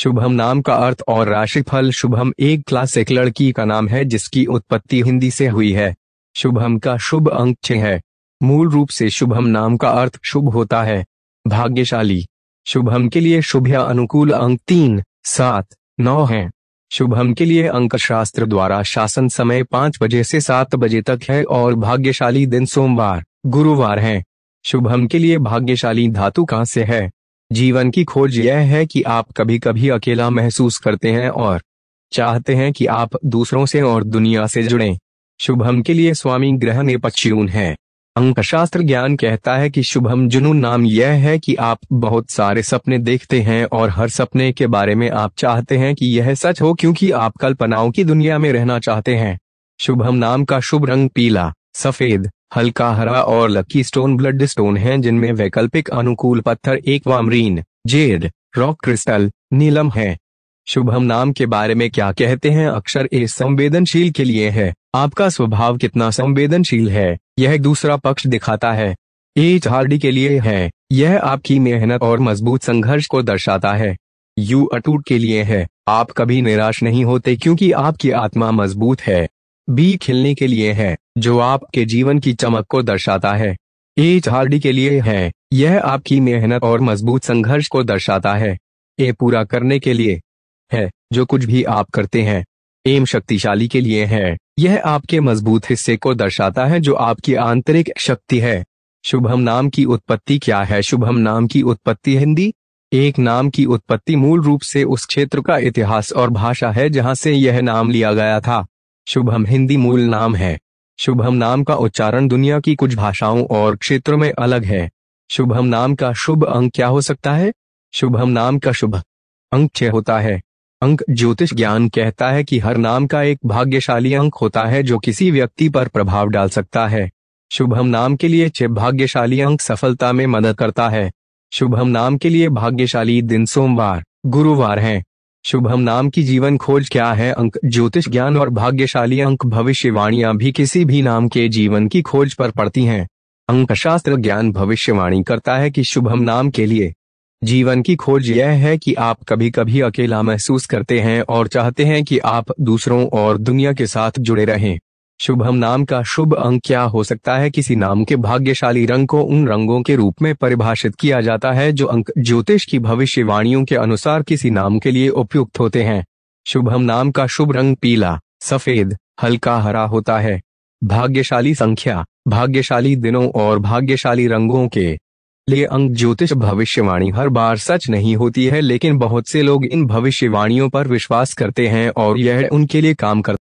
शुभम नाम का अर्थ और राशिफल शुभम एक क्लासिक लड़की का नाम है जिसकी उत्पत्ति हिंदी से हुई है शुभम का शुभ अंक छ है मूल रूप से शुभम नाम का अर्थ शुभ होता है भाग्यशाली शुभम के लिए शुभ या अनुकूल अंक तीन सात नौ है शुभम के लिए अंक शास्त्र द्वारा शासन समय पांच बजे से सात बजे तक है और भाग्यशाली दिन सोमवार गुरुवार है शुभम के लिए भाग्यशाली धातु कहां से है जीवन की खोज यह है कि आप कभी कभी अकेला महसूस करते हैं और चाहते हैं कि आप दूसरों से और दुनिया से जुड़ें। शुभम के लिए स्वामी ग्रह ने पच्चीन है अंकशास्त्र ज्ञान कहता है कि शुभम जुनून नाम यह है कि आप बहुत सारे सपने देखते हैं और हर सपने के बारे में आप चाहते हैं कि यह सच हो क्योंकि आप कल्पनाओं की दुनिया में रहना चाहते हैं शुभम नाम का शुभ रंग पीला सफेद हल्का हरा और लकी स्टोन ब्लड स्टोन है जिनमें वैकल्पिक अनुकूल पत्थर एक वामरीन जेड रॉक क्रिस्टल नीलम है शुभम नाम के बारे में क्या कहते हैं अक्षर ए संवेदनशील के लिए है आपका स्वभाव कितना संवेदनशील है यह दूसरा पक्ष दिखाता है एच हार्डी के लिए है यह आपकी मेहनत और मजबूत संघर्ष को दर्शाता है यू अटूट के लिए है आप कभी निराश नहीं होते क्योंकि आपकी आत्मा मजबूत है बी खिलने के लिए है जो आपके जीवन की चमक को दर्शाता है एच हार्डी के लिए है यह आपकी मेहनत और मजबूत संघर्ष को दर्शाता है ए पूरा करने के लिए है जो कुछ भी आप करते हैं एम शक्तिशाली के लिए है यह आपके मजबूत हिस्से को दर्शाता है जो आपकी आंतरिक शक्ति है शुभम नाम की उत्पत्ति क्या है शुभम नाम की उत्पत्ति हिंदी एक नाम की उत्पत्ति मूल रूप से उस क्षेत्र का इतिहास और भाषा है जहां से यह नाम लिया गया था शुभम हिंदी मूल नाम है शुभम नाम का उच्चारण दुनिया की कुछ भाषाओं और क्षेत्रों में अलग है शुभम नाम का शुभ अंक क्या हो सकता है शुभम नाम का शुभ अंक छह होता है अंक ज्योतिष ज्ञान कहता है कि हर नाम का एक भाग्यशाली अंक होता है जो किसी व्यक्ति पर प्रभाव डाल सकता है शुभम नाम के लिए छह भाग्यशाली अंक सफलता में मदद करता है शुभम नाम के लिए भाग्यशाली दिन सोमवार गुरुवार हैं शुभम नाम की जीवन खोज क्या है अंक ज्योतिष ज्ञान और भाग्यशाली अंक भविष्यवाणियां भी किसी भी नाम के जीवन की खोज पर पड़ती हैं शास्त्र ज्ञान भविष्यवाणी करता है कि शुभम नाम के लिए जीवन की खोज यह है कि आप कभी कभी अकेला महसूस करते हैं और चाहते हैं कि आप दूसरों और दुनिया के साथ जुड़े रहें शुभम नाम का शुभ अंक क्या हो सकता है किसी नाम के भाग्यशाली रंग को उन रंगों के रूप में परिभाषित किया जाता है जो अंक ज्योतिष की भविष्यवाणियों के अनुसार किसी नाम के लिए उपयुक्त होते हैं शुभम नाम का शुभ रंग पीला सफेद हल्का हरा होता है भाग्यशाली संख्या भाग्यशाली दिनों और भाग्यशाली रंगों के लिए अंक ज्योतिष भविष्यवाणी हर बार सच नहीं होती है लेकिन बहुत से लोग इन भविष्यवाणियों पर विश्वास करते हैं और यह उनके लिए काम कर